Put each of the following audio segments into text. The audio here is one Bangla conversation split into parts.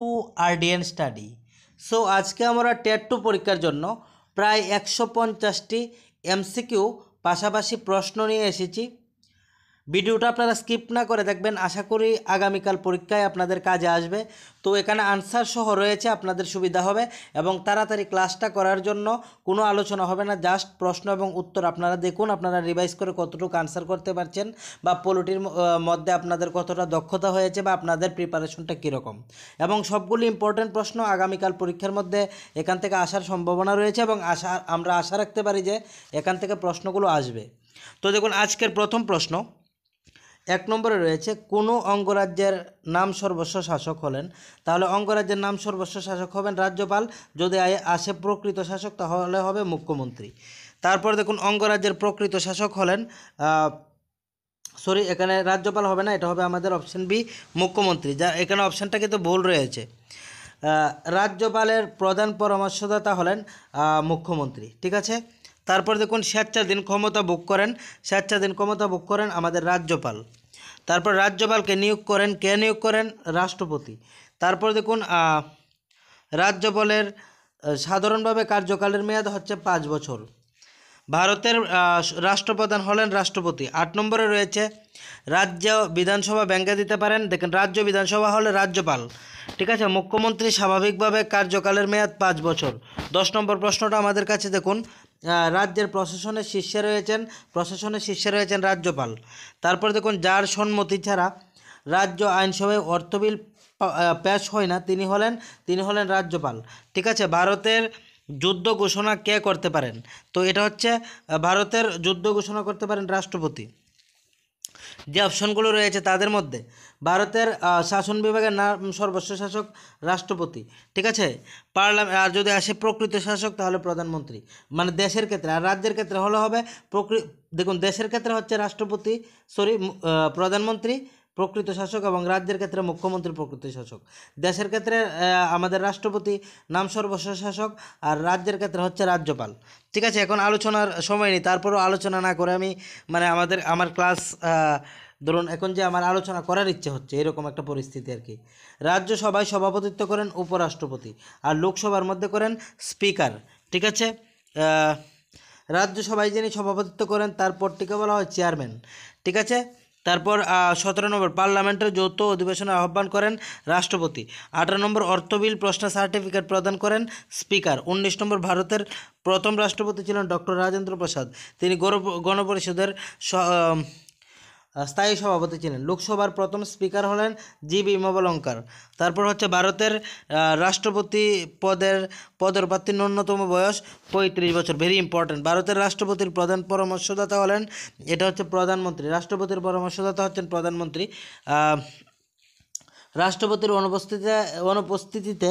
টু আর্ডিয়ান স্টাডি সো আজকে আমরা টেট টু পরীক্ষার জন্য প্রায় একশো পঞ্চাশটি এমসিকিউ পাশাপাশি প্রশ্ন নিয়ে এসেছি ভিডিওটা আপনারা স্কিপ না করে দেখবেন আশা করি আগামীকাল পরীক্ষায় আপনাদের কাজে আসবে তো এখানে আনসার সহ রয়েছে আপনাদের সুবিধা হবে এবং তাড়াতাড়ি ক্লাসটা করার জন্য কোনো আলোচনা হবে না জাস্ট প্রশ্ন এবং উত্তর আপনারা দেখুন আপনারা রিভাইজ করে কতটুকু আনসার করতে পারছেন বা পোলোটির মধ্যে আপনাদের কতটা দক্ষতা হয়েছে বা আপনাদের প্রিপারেশনটা কীরকম এবং সবগুলি ইম্পর্টেন্ট প্রশ্ন আগামীকাল পরীক্ষার মধ্যে এখান থেকে আসার সম্ভাবনা রয়েছে এবং আশা আমরা আশা রাখতে পারি যে এখান থেকে প্রশ্নগুলো আসবে তো দেখুন আজকের প্রথম প্রশ্ন এক নম্বরে রয়েছে কোনো অঙ্গরাজ্যের নাম সর্বস্ব শাসক হলেন তাহলে অঙ্গরাজ্যের নাম সর্বস্ব শাসক হবেন রাজ্যপাল যদি আসে প্রকৃত শাসক তাহলে হবে মুখ্যমন্ত্রী তারপর দেখুন অঙ্গরাজ্যের প্রকৃত শাসক হলেন সরি এখানে রাজ্যপাল হবে না এটা হবে আমাদের অপশন বি মুখ্যমন্ত্রী যা এখানে অপশানটা কিন্তু ভুল রয়েছে রাজ্যপালের প্রধান পরামর্শদাতা হলেন মুখ্যমন্ত্রী ঠিক আছে তারপর দেখুন স্বেচ্ছাধীন ক্ষমতা ভোগ করেন স্বেচ্ছাধীন ক্ষমতা ভোগ করেন আমাদের রাজ্যপাল তারপর রাজ্যপালকে নিয়োগ করেন কে নিয়োগ করেন রাষ্ট্রপতি তারপর দেখুন রাজ্যপালের সাধারণভাবে কার্যকালের মেয়াদ হচ্ছে পাঁচ বছর ভারতের রাষ্ট্রপ্রধান হলেন রাষ্ট্রপতি আট নম্বরে রয়েছে রাজ্য বিধানসভা ব্যাঙ্গে দিতে পারেন দেখেন রাজ্য বিধানসভা হলে রাজ্যপাল ঠিক আছে মুখ্যমন্ত্রী স্বাভাবিকভাবে কার্যকালের মেয়াদ পাঁচ বছর দশ নম্বর প্রশ্নটা আমাদের কাছে দেখুন রাজ্যের প্রশাসনের শীর্ষে রয়েছেন প্রশাসনের শীর্ষে রয়েছেন রাজ্যপাল তারপরে দেখুন যার সম্মতি ছাড়া রাজ্য আইনসভায় অর্থ বিল পেশ হয় না তিনি হলেন তিনি হলেন রাজ্যপাল ঠিক আছে ভারতের যুদ্ধ ঘোষণা কে করতে পারেন তো এটা হচ্ছে ভারতের যুদ্ধ ঘোষণা করতে পারেন রাষ্ট্রপতি যে অপশনগুলো রয়েছে তাদের মধ্যে ভারতের শাসন বিভাগের নাম সর্বোচ্চ শাসক রাষ্ট্রপতি ঠিক আছে পার্লামেন্ট আর যদি আসে প্রকৃত শাসক তাহলে প্রধানমন্ত্রী মানে দেশের ক্ষেত্রে আর রাজ্যের ক্ষেত্রে হলে হবে প্রকৃ দেখুন দেশের ক্ষেত্রে হচ্ছে রাষ্ট্রপতি সরি প্রধানমন্ত্রী প্রকৃত শাসক এবং রাজ্যের ক্ষেত্রে মুখ্যমন্ত্রী প্রকৃত শাসক দেশের ক্ষেত্রে আমাদের রাষ্ট্রপতি নাম সর্বশেষ শাসক আর রাজ্যের ক্ষেত্রে হচ্ছে রাজ্যপাল ঠিক আছে এখন আলোচনার সময় নেই তারপরও আলোচনা না করে আমি মানে আমাদের আমার ক্লাস ধরুন এখন যে আমার আলোচনা করার ইচ্ছে হচ্ছে এরকম একটা পরিস্থিতি আর কি রাজ্যসভায় সভাপতিত্ব করেন উপরাষ্ট্রপতি আর লোকসভার মধ্যে করেন স্পিকার ঠিক আছে রাজ্যসভায় যিনি সভাপতিত্ব করেন তারপর পদটিকে বলা হয় চেয়ারম্যান ঠিক আছে তারপর সতেরো নম্বর পার্লামেন্টের যৌথ অধিবেশনে আহ্বান করেন রাষ্ট্রপতি আঠারো নম্বর অর্থ বিল প্রশ্ন সার্টিফিকেট প্রদান করেন স্পিকার উনিশ নম্বর ভারতের প্রথম রাষ্ট্রপতি ছিলেন ডক্টর রাজেন্দ্র প্রসাদ তিনি গণপরিষদের স্থায়ী সভাপতি ছিলেন লোকসভার প্রথম স্পিকার হলেন জি বি মবলঙ্কার তারপর হচ্ছে ভারতের রাষ্ট্রপতি পদের পদের প্রার্থী ন্যূনতম বয়স পঁয়ত্রিশ বছর ভেরি ইম্পর্ট্যান্ট ভারতের রাষ্ট্রপতির প্রধান পরামর্শদাতা হলেন এটা হচ্ছে প্রধানমন্ত্রী রাষ্ট্রপতির পরামর্শদাতা হচ্ছেন প্রধানমন্ত্রী রাষ্ট্রপতির অনুপস্থিতিতে অনুপস্থিতিতে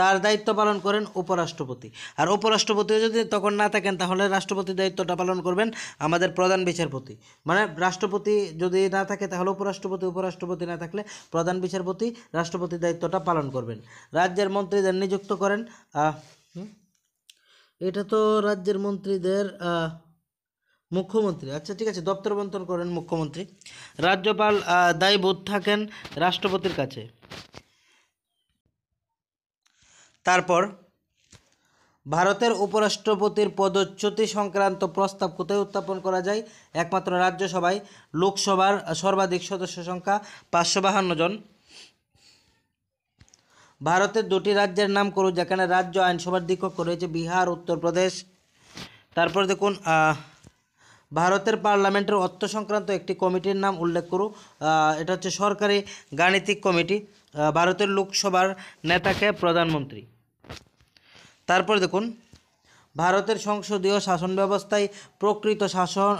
তার দায়িত্ব পালন করেন উপরাষ্ট্রপতি আর উপরাষ্ট্রপতিও যদি তখন না থাকেন তাহলে রাষ্ট্রপতি দায়িত্বটা পালন করবেন আমাদের প্রধান বিচারপতি মানে রাষ্ট্রপতি যদি না থাকে তাহলে উপরাষ্ট্রপতি উপরাষ্ট্রপতি না থাকলে প্রধান বিচারপতি রাষ্ট্রপতি দায়িত্বটা পালন করবেন রাজ্যের মন্ত্রীদের নিযুক্ত করেন এটা তো রাজ্যের মন্ত্রীদের মুখ্যমন্ত্রী আচ্ছা ঠিক আছে দপ্তর বন্টন করেন মুখ্যমন্ত্রী রাজ্যপাল দায়ী বোধ থাকেন রাষ্ট্রপতির কাছে তারপর ভারতের উপরাষ্ট্রপতির পদচ্যুতি সংক্রান্ত প্রস্তাব কোথায় উত্থাপন করা যায় একমাত্র রাজ্যসভায় লোকসভার সর্বাধিক সদস্য সংখ্যা পাঁচশো বাহান্ন জন ভারতের দুটি রাজ্যের নাম করুন যেখানে রাজ্য আইনসভার দীক্ষক রয়েছে বিহার উত্তরপ্রদেশ তারপর দেখুন ভারতের পার্লামেন্টের অর্থ সংক্রান্ত একটি কমিটির নাম উল্লেখ করুন এটা হচ্ছে সরকারি গাণিতিক কমিটি ভারতের লোকসভার নেতাকে প্রধানমন্ত্রী তারপর দেখুন ভারতের সংসদীয় শাসন ব্যবস্থায় প্রকৃত শাসন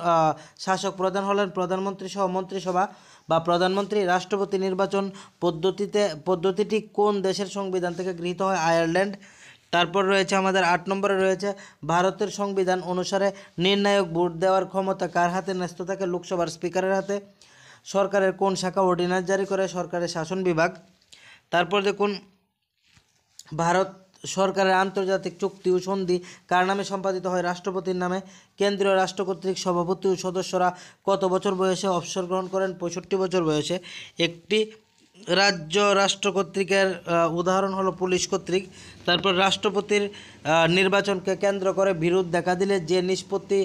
শাসক প্রধান হলেন প্রধানমন্ত্রী সহ মন্ত্রিসভা বা প্রধানমন্ত্রী রাষ্ট্রপতি নির্বাচন পদ্ধতিতে পদ্ধতিটি কোন দেশের সংবিধান থেকে গৃহীত হয় আয়ারল্যান্ড তারপর রয়েছে আমাদের আট নম্বরে রয়েছে ভারতের সংবিধান অনুসারে নির্ণায়ক ভোট দেওয়ার ক্ষমতা কার হাতে ন্যস্ত থাকে লোকসভার স্পিকারের হাতে সরকারের কোন শাখা অর্ডিন্যান্স জারি করে সরকারের শাসন বিভাগ তারপর দেখুন ভারত সরকারের আন্তর্জাতিক চুক্তি ও সন্ধি কার নামে সম্পাদিত হয় রাষ্ট্রপতির নামে কেন্দ্রীয় রাষ্ট্র কর্তৃক সভাপতি ও সদস্যরা কত বছর বয়সে অবসর গ্রহণ করেন পঁয়ষট্টি বছর বয়সে একটি রাজ্য রাষ্ট্র কর্তৃকের উদাহরণ হলো পুলিশ কর্তৃক তারপর রাষ্ট্রপতির নির্বাচনকে কেন্দ্র করে বিরোধ দেখা দিলে যে নিষ্পত্তি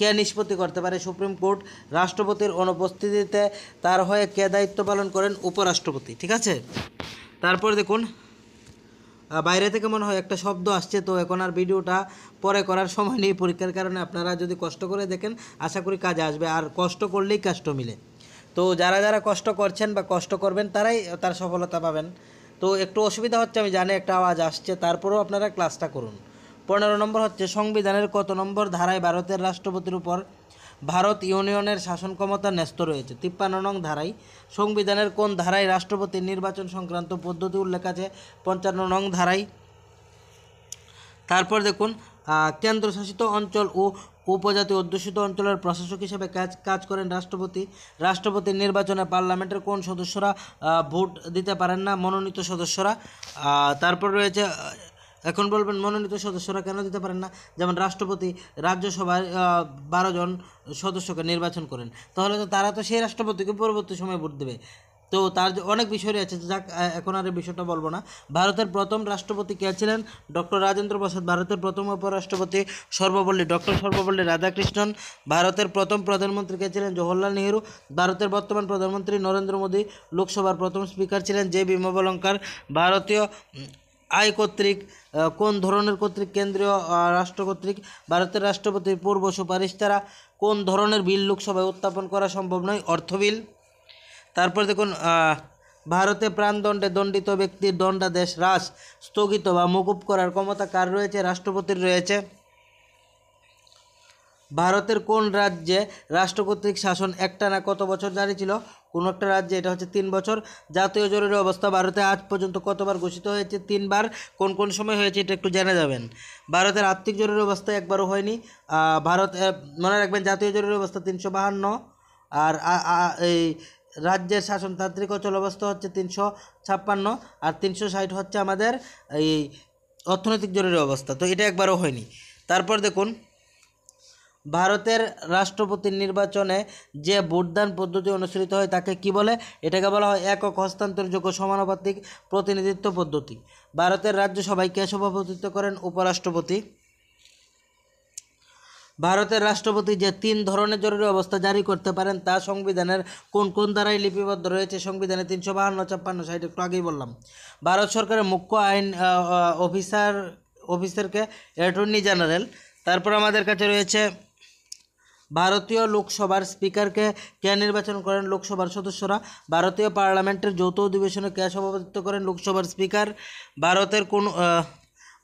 কে নিষ্পত্তি করতে পারে সুপ্রিম কোর্ট রাষ্ট্রপতির অনুপস্থিতিতে তার হয়ে কে দায়িত্ব পালন করেন উপরাষ্ট্রপতি ঠিক আছে তারপর দেখুন বাইরে থেকে মনে হয় একটা শব্দ আসছে তো এখন আর ভিডিওটা পরে করার সময় নেই পরীক্ষার কারণে আপনারা যদি কষ্ট করে দেখেন আশা করি কাজে আসবে আর কষ্ট করলেই কষ্ট মিলে তো যারা যারা কষ্ট করছেন বা কষ্ট করবেন তারাই তার সফলতা পাবেন তো একটু অসুবিধা হচ্ছে আমি জানি একটা আওয়াজ আসছে তারপরেও আপনারা ক্লাসটা করুন পনেরো নম্বর হচ্ছে সংবিধানের কত নম্বর ধারায় ভারতের রাষ্ট্রপতির উপর ভারত ইউনিয়নের শাসন ক্ষমতা ন্যস্ত রয়েছে তিপ্পান্ন নং ধারায় সংবিধানের কোন ধারায় রাষ্ট্রপতির নির্বাচন সংক্রান্ত পদ্ধতি উল্লেখ আছে পঞ্চান্ন নং ধারায় তারপর দেখুন কেন্দ্রশাসিত অঞ্চল ও উপজাতি অধ্যুষিত অঞ্চলের প্রশাসক হিসেবে কাজ কাজ করেন রাষ্ট্রপতি রাষ্ট্রপতি নির্বাচনে পার্লামেন্টের কোন সদস্যরা ভোট দিতে পারেন না মনোনীত সদস্যরা তারপর রয়েছে এখন বলবেন মনোনীত সদস্যরা কেন দিতে পারেন না যেমন রাষ্ট্রপতি রাজ্যসভার বারো জন সদস্যকে নির্বাচন করেন তাহলে তো তারা তো সেই রাষ্ট্রপতিকে পরবর্তী সময়ে ভোট দেবে তো তার অনেক বিষয় রয়েছে যাক এখন আর এই বিষয়টা বলবো না ভারতের প্রথম রাষ্ট্রপতি কে ছিলেন ডক্টর রাজেন্দ্র প্রসাদ ভারতের প্রথম উপরাষ্ট্রপতি সর্বপল্লী ডক্টর সর্বপল্লী রাধাকৃষ্ণন ভারতের প্রথম প্রধানমন্ত্রী কে ছিলেন জওহরলাল নেহরু ভারতের বর্তমান প্রধানমন্ত্রী নরেন্দ্র মোদী লোকসভার প্রথম স্পিকার ছিলেন জে বিমবলঙ্কার ভারতীয় আয় কর্তৃক কোন ধরনের কর্তৃক কেন্দ্রীয় রাষ্ট্র কর্তৃক ভারতের রাষ্ট্রপতির পূর্ব সুপারিশ দ্বারা কোন ধরনের বিল লোকসভায় উত্থাপন করা সম্ভব নয় অর্থ বিল তারপর দেখুন ভারতে প্রাণদণ্ডে দণ্ডিত ব্যক্তির দণ্ডাদেশ হ্রাস স্থগিত বা মকুব করার ক্ষমতা কার রয়েছে রাষ্ট্রপতির রয়েছে ভারতের কোন রাজ্যে রাষ্ট্রকর্তৃক শাসন একটা না কত বছর জারি ছিল কোনো একটা রাজ্যে এটা হচ্ছে তিন বছর জাতীয় জরুরি অবস্থা ভারতে আজ পর্যন্ত কতবার ঘোষিত হয়েছে তিনবার কোন কোন সময় হয়েছে এটা একটু জেনে যাবেন ভারতের আর্থিক জরুরি অবস্থা একবারও হয়নি ভারত মনে রাখবেন জাতীয় জরুরি অবস্থা তিনশো বাহান্ন আর এই রাজ্যের শাসনতান্ত্রিক অচল অবস্থা হচ্ছে তিনশো ছাপ্পান্ন আর তিনশো ষাট হচ্ছে আমাদের এই অর্থনৈতিক জরুরি অবস্থা তো এটা একবারও হয়নি তারপর দেখুন ভারতের রাষ্ট্রপতির নির্বাচনে যে ভোটদান পদ্ধতি অনুসৃত হয় তাকে কি বলে এটাকে বলা হয় একক হস্তান্তরযোগ্য সমানুপাতিক প্রতিনিধিত্ব পদ্ধতি ভারতের রাজ্যসভায় কে সভাপতিত্ব করেন উপরাষ্ট্রপতি ভারতের রাষ্ট্রপতি যে তিন ধরনের জরুরি অবস্থা জারি করতে পারেন তা সংবিধানের কোন কোন দ্বারাই লিপিবদ্ধ রয়েছে সংবিধানে তিনশো বাহান্ন ছাপ্পান্ন সাইড একটু আগেই বললাম ভারত সরকারের মুখ্য আইন অফিসার অফিসারকে অ্যাটর্নি জেনারেল তারপর আমাদের কাছে রয়েছে ভারতীয় লোকসভার স্পিকারকে কে নির্বাচন করেন লোকসভার সদস্যরা ভারতীয় পার্লামেন্টের যৌথ অধিবেশনে কে সভাপতিত্ব করেন লোকসভার স্পিকার ভারতের কোন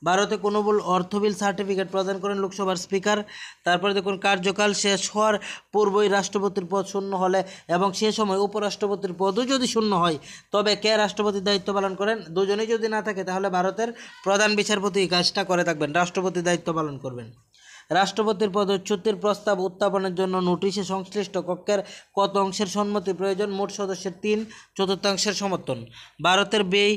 ভারতে কোনো অর্থবিল সার্টিফিকেট প্রদান করেন লোকসভার স্পিকার তারপরে দেখুন কার্যকাল শেষ হওয়ার পূর্বই রাষ্ট্রপতির পদ শূন্য হলে এবং সে সময় উপরাষ্ট্রপতির পদও যদি শূন্য হয় তবে কে রাষ্ট্রপতির দায়িত্ব পালন করেন দুজনেই যদি না থাকে তাহলে ভারতের প্রধান বিচারপতি কাজটা করে থাকবেন রাষ্ট্রপতি দায়িত্ব পালন করবেন রাষ্ট্রপতির পদচ্যুতির প্রস্তাব উত্থাপনের জন্য নোটিশে সংশ্লিষ্ট কক্ষের কত অংশের সম্মতি প্রয়োজন মোট সদস্যের তিন চতুর্থাংশের সমর্থন ভারতের ব্যয়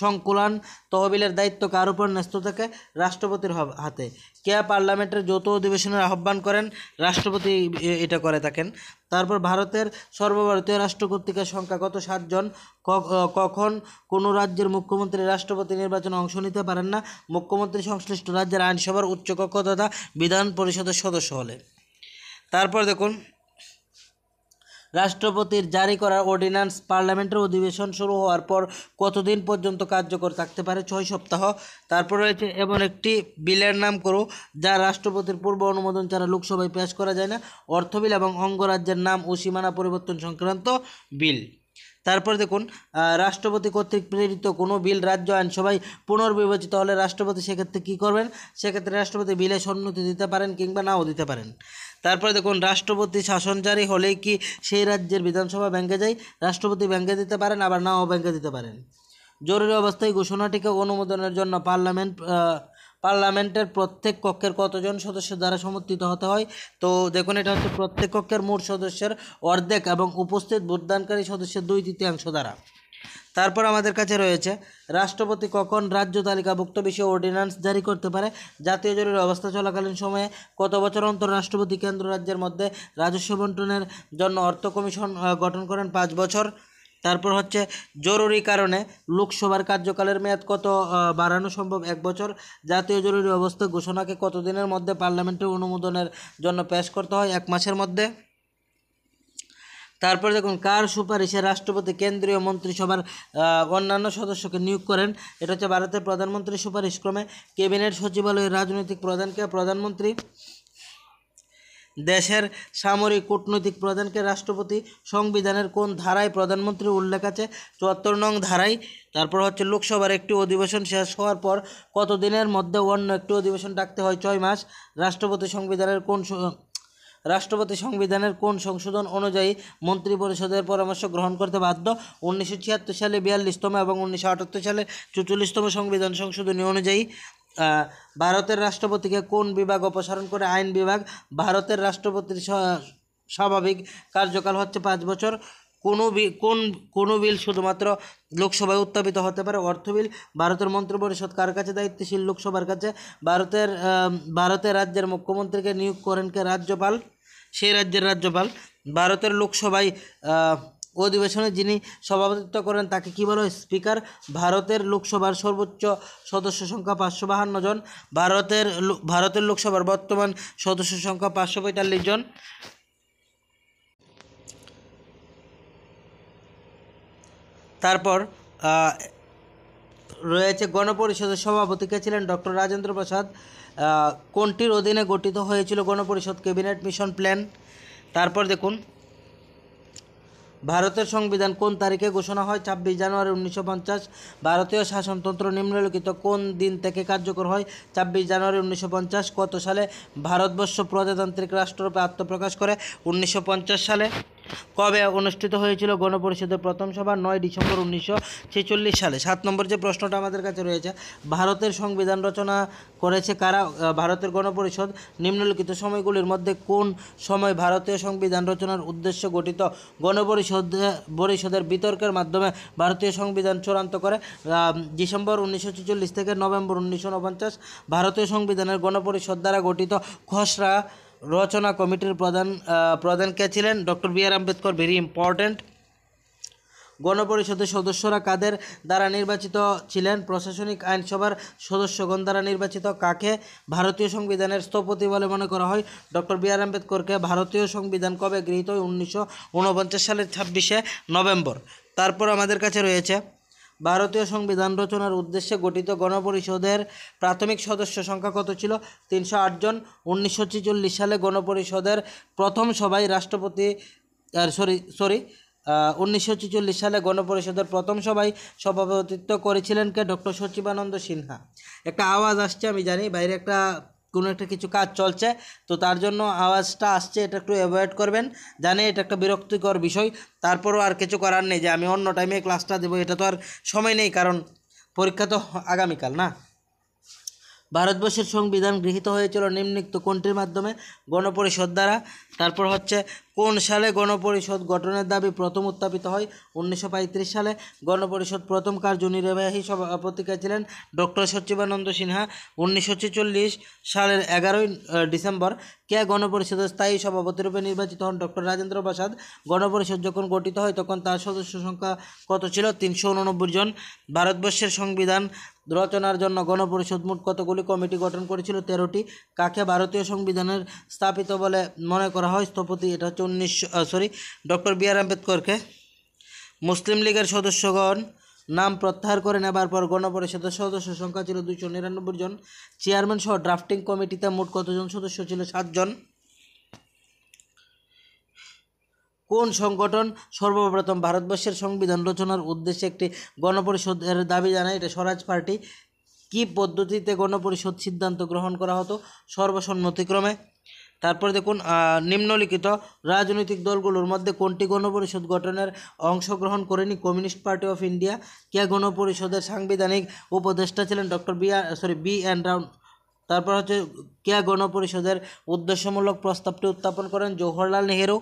সংকুলান তহবিলের দায়িত্ব কার উপর ন্যস্ত থাকে রাষ্ট্রপতির হাতে কেয়া পার্লামেন্টের যৌথ অধিবেশনের আহ্বান করেন রাষ্ট্রপতি এটা করে থাকেন তারপর ভারতের সর্বভারতীয় রাষ্ট্র সংখ্যা কত সাতজন কখন কোনো রাজ্যের মুখ্যমন্ত্রী রাষ্ট্রপতি নির্বাচনে অংশ নিতে পারেন না মুখ্যমন্ত্রী সংশ্লিষ্ট রাজ্যের আইনসভার উচ্চকক্ষ তথা বিধান পরিষদের সদস্য হলে তারপর দেখুন রাষ্ট্রপতির জারি করা অর্ডিন্যান্স পার্লামেন্টের অধিবেশন শুরু হওয়ার পর কতদিন পর্যন্ত কার্যকর থাকতে পারে ছয় সপ্তাহ তারপর রয়েছে এমন একটি বিলের নাম করো যা রাষ্ট্রপতির পূর্ব অনুমোদন ছাড়া লোকসভায় পেশ করা যায় না অর্থ বিল এবং অঙ্গরাজ্যের নাম ও সীমানা পরিবর্তন সংক্রান্ত বিল তারপর দেখুন রাষ্ট্রপতি কর্তৃক প্রেরিত কোনো বিল রাজ্য আইনসভায় পুনর্বিবেচিত হলে রাষ্ট্রপতি সেক্ষেত্রে কী করবেন সেক্ষেত্রে রাষ্ট্রপতি বিলে সন্মতি দিতে পারেন কিংবা নাও দিতে পারেন তারপরে দেখুন রাষ্ট্রপতি শাসন জারি হলেই কি সেই রাজ্যের বিধানসভা ব্যাঙ্গে যায় রাষ্ট্রপতি ব্যাঙ্গে দিতে পারেন আবার নাও ব্যাঙ্গে দিতে পারেন জরুরি অবস্থায় ঘোষণাটিকে অনুমোদনের জন্য পার্লামেন্ট পার্লামেন্টের প্রত্যেক কক্ষের কতজন সদস্য দ্বারা সমর্থিত হতে হয় তো দেখুন এটা হচ্ছে প্রত্যেক কক্ষের মোট সদস্যের অর্ধেক এবং উপস্থিত ভোটদানকারী সদস্যের দুই তৃতীয়াংশ দ্বারা তারপর আমাদের কাছে রয়েছে রাষ্ট্রপতি কখন রাজ্য তালিকাভুক্ত বিষয়ে অর্ডিন্যান্স জারি করতে পারে জাতীয় জরুরি অবস্থা চলাকালীন সময়ে কত বছর অন্তর রাষ্ট্রপতি কেন্দ্র রাজ্যের মধ্যে রাজস্ব বন্টনের জন্য অর্থ কমিশন গঠন করেন পাঁচ বছর তারপর হচ্ছে জরুরি কারণে লোকসভার কার্যকালের মেয়াদ কত বাড়ানো সম্ভব এক বছর জাতীয় জরুরি অবস্থা ঘোষণাকে কতদিনের মধ্যে পার্লামেন্টের অনুমোদনের জন্য পেশ করতে হয় এক মাসের মধ্যে তারপরে দেখুন কার সুপারিশে রাষ্ট্রপতি কেন্দ্রীয় মন্ত্রিসভার অন্যান্য সদস্যকে নিয়োগ করেন এটা হচ্ছে ভারতের প্রধানমন্ত্রী সুপারিশক্রমে ক্যাবিনেট সচিবালয়ের রাজনৈতিক প্রধানকে প্রধানমন্ত্রী দেশের সামরিক কূটনৈতিক প্রধানকে রাষ্ট্রপতি সংবিধানের কোন ধারায় প্রধানমন্ত্রী উল্লেখ আছে চুয়াত্তর নং ধারায় তারপর হচ্ছে লোকসভার একটি অধিবেশন শেষ হওয়ার পর কতদিনের মধ্যে অন্য একটি অধিবেশন ডাকতে হয় ছয় মাস রাষ্ট্রপতি সংবিধানের কোন রাষ্ট্রপতি সংবিধানের কোন সংশোধন অনুযায়ী মন্ত্রী পরিষদের পরামর্শ গ্রহণ করতে বাধ্য উনিশশো সালে বিয়াল্লিশতম এবং উনিশশো সালে চুচল্লিশতম সংবিধান সংশোধনী অনুযায়ী ভারতের রাষ্ট্রপতিকে কোন বিভাগ অপসারণ করে আইন বিভাগ ভারতের রাষ্ট্রপতির স্বাভাবিক কার্যকাল হচ্ছে পাঁচ বছর কোনো কোন কোনো বিল শুধুমাত্র লোকসভায় উত্থাপিত হতে পারে অর্থ বিল ভারতের মন্ত্রিপরিষদ কার কাছে দায়িত্বশীল লোকসভার কাছে ভারতের ভারতের রাজ্যের মুখ্যমন্ত্রীকে নিয়োগ করেন কে রাজ্যপাল সেই রাজ্যের রাজ্যপাল ভারতের লোকসভায় অধিবেশনে যিনি সভাপতিত্ব করেন তাকে কী বলা হয় স্পিকার ভারতের লোকসভার সর্বোচ্চ সদস্য সংখ্যা পাঁচশো বাহান্ন জন ভারতের ভারতের লোকসভার বর্তমান সদস্য সংখ্যা পাঁচশো পঁয়তাল্লিশ জন তারপর রয়েছে গণপরিষদের সভাপতিকে ছিলেন ডক্টর রাজেন্দ্র প্রসাদ কোনটির অধীনে গঠিত হয়েছিল গণপরিষদ ক্যাবিনেট মিশন প্ল্যান তারপর দেখুন ভারতের সংবিধান কোন তারিখে ঘোষণা হয় ছাব্বিশ জানুয়ারি উনিশশো পঞ্চাশ ভারতীয় শাসনতন্ত্র নিম্নলিখিত কোন দিন থেকে কার্যকর হয় ছাব্বিশ জানুয়ারি উনিশশো পঞ্চাশ কত সালে ভারতবর্ষ প্রজাতান্ত্রিক রাষ্ট্ররূপে আত্মপ্রকাশ করে উনিশশো সালে কবে অনুষ্ঠিত হয়েছিল গণপরিষদের প্রথম সভা নয় ডিসেম্বর উনিশশো সালে সাত নম্বর যে প্রশ্নটা আমাদের কাছে রয়েছে ভারতের সংবিধান রচনা করেছে কারা ভারতের গণপরিষদ নিম্নলিখিত সময়গুলির মধ্যে কোন সময় ভারতীয় সংবিধান রচনার উদ্দেশ্য গঠিত গণপরিষদ পরিষদের বিতর্কের মাধ্যমে ভারতীয় সংবিধান চূড়ান্ত করে ডিসেম্বর উনিশশো থেকে নভেম্বর উনিশশো ভারতীয় সংবিধানের গণপরিষদ দ্বারা গঠিত খসড়া রচনা কমিটির প্রধান প্রধান কে ছিলেন doctor B R Ambedkar very important গণপরিষদের সদস্যরা কাদের দ্বারা নির্বাচিত ছিলেন প্রশাসনিক আইনসভার সদস্যগণ দ্বারা নির্বাচিত কাকে ভারতীয় সংবিধানের স্থপতি বলে মনে করা হয় ডক্টর বি আর আম্বেদকরকে ভারতীয় সংবিধান কবে গৃহীত হয় উনিশশো সালের ছাব্বিশে নভেম্বর তারপর আমাদের কাছে রয়েছে ভারতীয় সংবিধান রচনার উদ্দেশ্যে গঠিত গণপরিষদের প্রাথমিক সদস্য সংখ্যা কত ছিল তিনশো আটজন উনিশশো সালে গণপরিষদের প্রথম সভায় রাষ্ট্রপতি সরি সরি উনিশশো সালে গণপরিষদের প্রথম সভায় সভাপতিত্ব করেছিলেন কে ডক্টর সচিবানন্দ সিনহা একটা আওয়াজ আসছে আমি জানি বাইরে একটা কোনো একটা কিছু কাজ চলছে তো তার জন্য আওয়াজটা আসছে এটা একটু অ্যাভয়েড করবেন জানে এটা একটা বিরক্তিকর বিষয় তারপরও আর কিছু করার নেই যে আমি অন্য টাইমে ক্লাসটা দেবো এটা তো আর সময় নেই কারণ পরীক্ষা তো আগামীকাল না ভারতবর্ষের সংবিধান গৃহীত হয়েছিল নিম্নিক্ত কোনটির মাধ্যমে গণপরিষদ দ্বারা তারপর হচ্ছে কোন সালে গণপরিষদ গঠনের দাবি প্রথম উত্থাপিত হয় উনিশশো সালে গণপরিষদ প্রথম কার্যনির্বাহী সভাপতিকে ছিলেন ডক্টর সচিবানন্দ সিনহা উনিশশো সালের এগারোই ডিসেম্বর কে গণপরিষদের স্থায়ী সভাপতিরূপে নির্বাচিত হন ডক্টর রাজেন্দ্র প্রসাদ গণপরিষদ যখন গঠিত হয় তখন তার সদস্য সংখ্যা কত ছিল তিনশো জন ভারতবর্ষের সংবিধান রচনার জন্য গণপরিষদ মোট কতগুলি কমিটি গঠন করেছিল তেরোটি কাকে ভারতীয় সংবিধানের স্থাপিত বলে মনে করা হয় স্থপতি এটা হচ্ছে উনিশশো সরি ডক্টর বি আর আম্বেদকরকে মুসলিম লীগের সদস্যগণ নাম প্রত্যাহার করে নেবার পর গণপরিষদের সদস্য সংখ্যা ছিল দুইশো নিরানব্বই জন চেয়ারম্যান সহ ড্রাফটিং কমিটিতে মোট কতজন সদস্য ছিল সাতজন কোন সংগঠন সর্বপ্রথম ভারতবর্ষের সংবিধান রচনার উদ্দেশ্যে একটি গণপরিষদের দাবি জানায় এটা স্বরাজ পার্টি কি পদ্ধতিতে গণপরিষদ সিদ্ধান্ত গ্রহণ করা হতো সর্বসম্মতিক্রমে তারপরে দেখুন নিম্নলিখিত রাজনৈতিক দলগুলোর মধ্যে কোনটি গণপরিষদ গঠনের অংশগ্রহণ করেনি কমিউনিস্ট পার্টি অফ ইন্ডিয়া কে গণপরিষদের সাংবিধানিক উপদেষ্টা ছিলেন doctor B R sorry B N রাউন্ড তারপর হচ্ছে কে গণপরিষদের উদ্দেশ্যমূলক প্রস্তাবটি উত্থাপন করেন জওহরলাল নেহেরু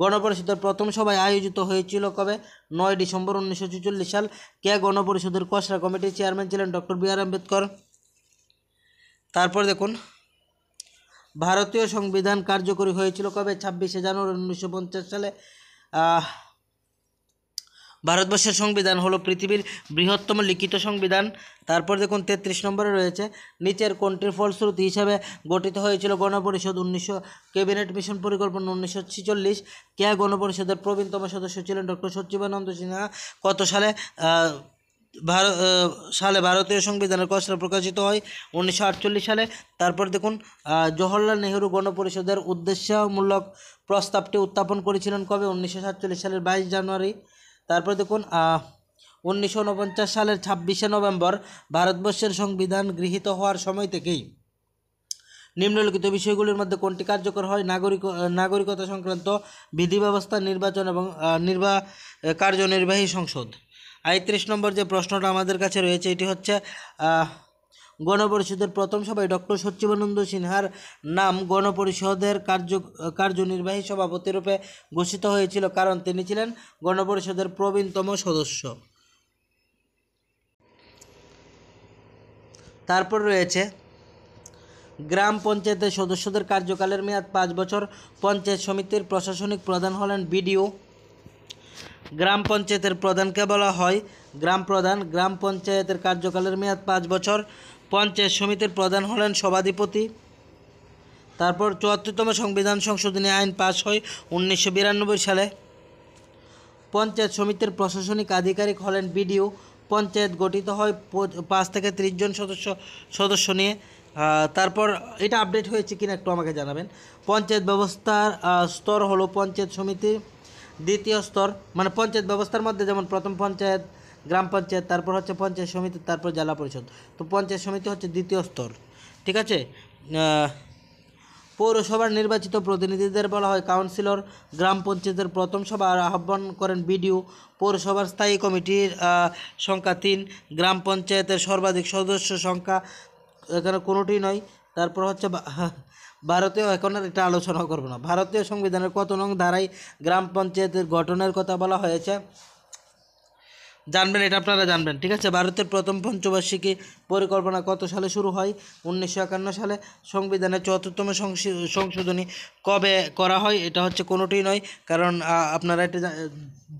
গণপরিষদের প্রথম সভায় আয়োজিত হয়েছিল কবে নয় ডিসেম্বর উনিশশো সাল কে গণপরিষদের খসড়া কমিটির চেয়ারম্যান ছিলেন ডক্টর বি আর আম্বেদকর তারপর দেখুন ভারতীয় সংবিধান কার্যকরী হয়েছিল কবে ছাব্বিশে জানুয়ারি উনিশশো সালে ভারতবর্ষের সংবিধান হলো পৃথিবীর বৃহত্তম লিখিত সংবিধান তারপর দেখুন তেত্রিশ নম্বরে রয়েছে নিচের কোনটির ফলশ্রুত হিসাবে গঠিত হয়েছিল গণপরিষদ উনিশশো ক্যাবিনেট মিশন পরিকল্পনা উনিশশো ছিচল্লিশ কে গণপরিষদের প্রবীণতম সদস্য ছিলেন ডক্টর সচিবানন্দ সিনহা কত সালে ভারত সালে ভারতীয় সংবিধানের খসড়া প্রকাশিত হয় উনিশশো সালে তারপর দেখুন জওহরলাল নেহরু গণপরিষদের উদ্দেশ্যমূলক প্রস্তাবটি উত্থাপন করেছিলেন কবে উনিশশো সালের বাইশ জানুয়ারি তারপর দেখুন উনিশশো সালের ছাব্বিশে নভেম্বর ভারতবর্ষের সংবিধান গৃহীত হওয়ার সময় থেকেই নিম্নলিখিত বিষয়গুলির মধ্যে কোনটি কার্যকর হয় নাগরিক নাগরিকতা সংক্রান্ত বিধি ব্যবস্থা নির্বাচন এবং নির্বা কার্যনির্বাহী সংসদ আয়ত্রিশ নম্বর যে প্রশ্নটা আমাদের কাছে রয়েছে এটি হচ্ছে গণপরিষদের প্রথম সভায় ডক্টর সচিবানন্দ সিনহার নাম গণপরিষদের কার্য কার্যনির্বাহী রূপে ঘোষিত হয়েছিল কারণ তিনি ছিলেন গণপরিষদের প্রবীণতম সদস্য তারপর রয়েছে গ্রাম পঞ্চায়েতের সদস্যদের কার্যকালের মেয়াদ পাঁচ বছর পঞ্চায়েত সমিতির প্রশাসনিক প্রধান হলেন বিডিও গ্রাম পঞ্চায়েতের প্রধানকে বলা হয় গ্রাম প্রধান গ্রাম পঞ্চায়েতের কার্যকালের মেয়াদ পাঁচ বছর পঞ্চায়েত সমিতির প্রধান হলেন সভাধিপতি তারপর চুয়াত্তরতম সংবিধান সংশোধনী আইন পাশ হয় উনিশশো সালে পঞ্চায়েত সমিতির প্রশাসনিক আধিকারিক হলেন বিডিও পঞ্চায়েত গঠিত হয় পাঁচ থেকে ত্রিশ জন সদস্য সদস্য নিয়ে তারপর এটা আপডেট হয়েছে কিনা একটু আমাকে জানাবেন পঞ্চায়েত ব্যবস্থার স্তর হলো পঞ্চায়েত সমিতি দ্বিতীয় স্তর মানে পঞ্চায়েত ব্যবস্থার মধ্যে যেমন প্রথম পঞ্চায়েত গ্রাম পঞ্চায়েত তারপর হচ্ছে পঞ্চায়েত সমিতি তারপর জেলা পরিষদ তো পঞ্চায়েত সমিতি হচ্ছে দ্বিতীয় স্তর ঠিক আছে পৌরসভার নির্বাচিত প্রতিনিধিদের বলা হয় কাউন্সিলর গ্রাম পঞ্চায়েতের প্রথম সভার আহ্বান করেন বিডিও পৌরসভার স্থায়ী কমিটির সংখ্যা তিন গ্রাম পঞ্চায়েতের সর্বাধিক সদস্য সংখ্যা এখানে কোনোটি নয় তারপর হচ্ছে ভারতীয় এখন আর এটা আলোচনা করবো না ভারতীয় সংবিধানের কত নং ধারায় গ্রাম পঞ্চায়েতের গঠনের কথা বলা হয়েছে জানবেন এটা আপনারা জানবেন ঠিক আছে ভারতের প্রথম পঞ্চবার্ষিকী পরিকল্পনা কত সালে শুরু হয় উনিশশো একান্ন সালে সংবিধানের চতুর্থম সংশোধনী কবে করা হয় এটা হচ্ছে কোনোটিই নয় কারণ আপনারা এটা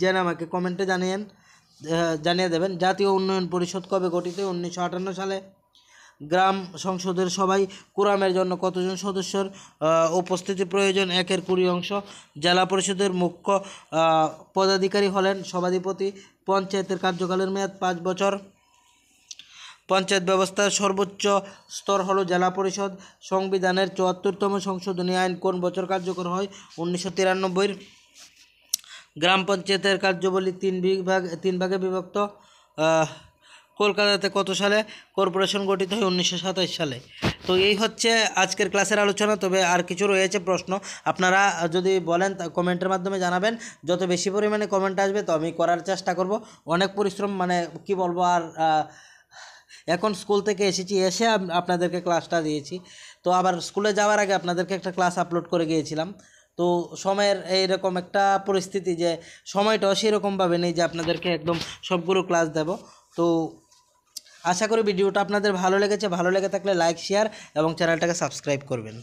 জেনে আমাকে কমেন্টে জানিয়েন জানিয়ে দেবেন জাতীয় উন্নয়ন পরিষদ কবে গঠিত উনিশশো আটান্ন সালে গ্রাম সংসদের সবাই কোরামের জন্য কতজন সদস্যর উপস্থিতি প্রয়োজন একের কুড়ি অংশ জেলা পরিষদের মুখ্য পদাধিকারী হলেন সভাধিপতি পঞ্চায়েতের কার্যকালের মেয়াদ পাঁচ বছর পঞ্চায়েত ব্যবস্থার সর্বোচ্চ স্তর হলো জেলা পরিষদ সংবিধানের চুয়াত্তরতম সংশোধনী আইন কোন বছর কার্যকর হয় উনিশশো তিরানব্বইয়ের গ্রাম পঞ্চায়েতের কার্যবলী তিন বিভাগ তিন ভাগে বিভক্ত কলকাতাতে কত সালে কর্পোরেশন গঠিত হয় উনিশশো সালে তো এই হচ্ছে আজকের ক্লাসের আলোচনা তবে আর কিছু রয়েছে প্রশ্ন আপনারা যদি বলেন কমেন্টের মাধ্যমে জানাবেন যত বেশি পরিমাণে কমেন্ট আসবে তো আমি করার চেষ্টা করব অনেক পরিশ্রম মানে কি বলবো আর এখন স্কুল থেকে এসেছি এসে আপনাদেরকে ক্লাসটা দিয়েছি তো আবার স্কুলে যাওয়ার আগে আপনাদেরকে একটা ক্লাস আপলোড করে গিয়েছিলাম তো সময়ের এইরকম একটা পরিস্থিতি যে সময়টাও সেরকমভাবে নেই যে আপনাদেরকে একদম সবগুলো ক্লাস দেব তো আশা করি ভিডিওটা আপনাদের ভালো লেগেছে ভালো লেগে থাকলে লাইক শেয়ার এবং চ্যানেলটাকে সাবস্ক্রাইব করবেন